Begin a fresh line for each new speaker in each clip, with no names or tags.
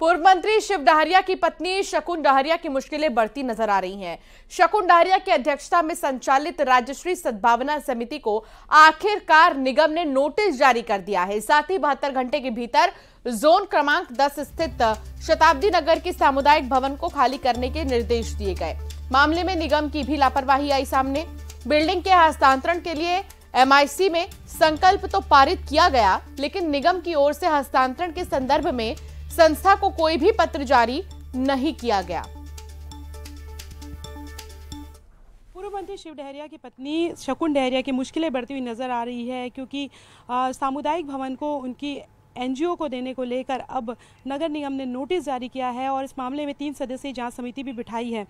पूर्व मंत्री शिव डहरिया की पत्नी शकुन डहरिया की मुश्किलें बढ़ती नजर आ रही हैं। शकुन डहरिया की अध्यक्षता में संचालित राजश्री सद्भावना समिति को आखिरकार निगम ने नोटिस जारी कर दिया है साथ ही बहत्तर घंटे के भीतर जोन क्रमांक 10 स्थित शताब्दी नगर के सामुदायिक भवन को खाली करने के निर्देश दिए गए मामले में निगम की भी लापरवाही आई सामने बिल्डिंग के हस्तांतरण के लिए एम में संकल्प तो पारित किया गया लेकिन निगम की ओर से हस्तांतरण के संदर्भ में संस्था को कोई भी पत्र जारी नहीं किया गया
पूर्व मंत्री शिव डहरिया की पत्नी शकुन डहरिया की मुश्किलें बढ़ती हुई नज़र आ रही है क्योंकि सामुदायिक भवन को उनकी एनजीओ को देने को लेकर अब नगर निगम ने नोटिस जारी किया है और इस मामले में तीन सदस्यीय जांच समिति भी बिठाई है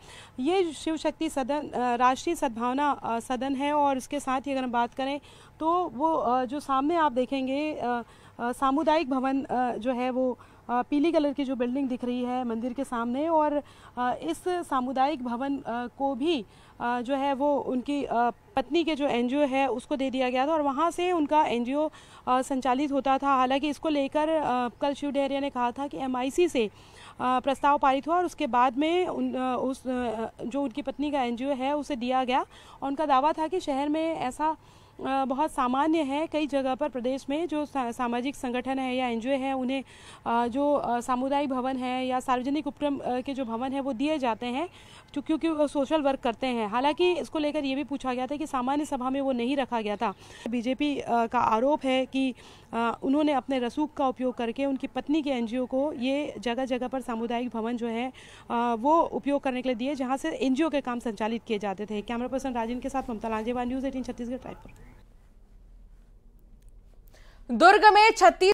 ये शिव शक्ति सदन राष्ट्रीय सद्भावना सदन है और इसके साथ ही अगर हम बात करें तो वो जो सामने आप देखेंगे सामुदायिक भवन जो है वो पीली कलर की जो बिल्डिंग दिख रही है मंदिर के सामने और इस सामुदायिक भवन को भी जो है वो उनकी पत्नी के जो एनजीओ है उसको दे दिया गया था और वहाँ से उनका एनजीओ संचालित होता था हालांकि इसको लेकर कल शिव डेहरिया ने कहा था कि एमआईसी से प्रस्ताव पारित हुआ और उसके बाद में उन उस जो उनकी पत्नी का एनजीओ है उसे दिया गया और उनका दावा था कि शहर में ऐसा बहुत सामान्य है कई जगह पर प्रदेश में जो सामाजिक संगठन है या एन हैं उन्हें जो सामुदायिक भवन है या सार्वजनिक उपक्रम के जो भवन है वो दिए जाते हैं क्योंकि वो सोशल वर्क करते हैं हालांकि इसको लेकर ये भी पूछा गया था कि सामान्य सभा में वो नहीं रखा गया था बीजेपी का आरोप है कि उन्होंने अपने रसूख का उपयोग करके उनकी पत्नी के एन को ये जगह जगह पर सामुदायिक भवन जो है वो उपयोग करने के लिए दिए जहाँ से एन के काम संचालित किए जाते थे कैमरा पर्सन राजेंद्र के साथ ममता लांजेवाल न्यूज़ एटीन छत्तीसगढ़ रायपुर दुर्ग में छत्तीस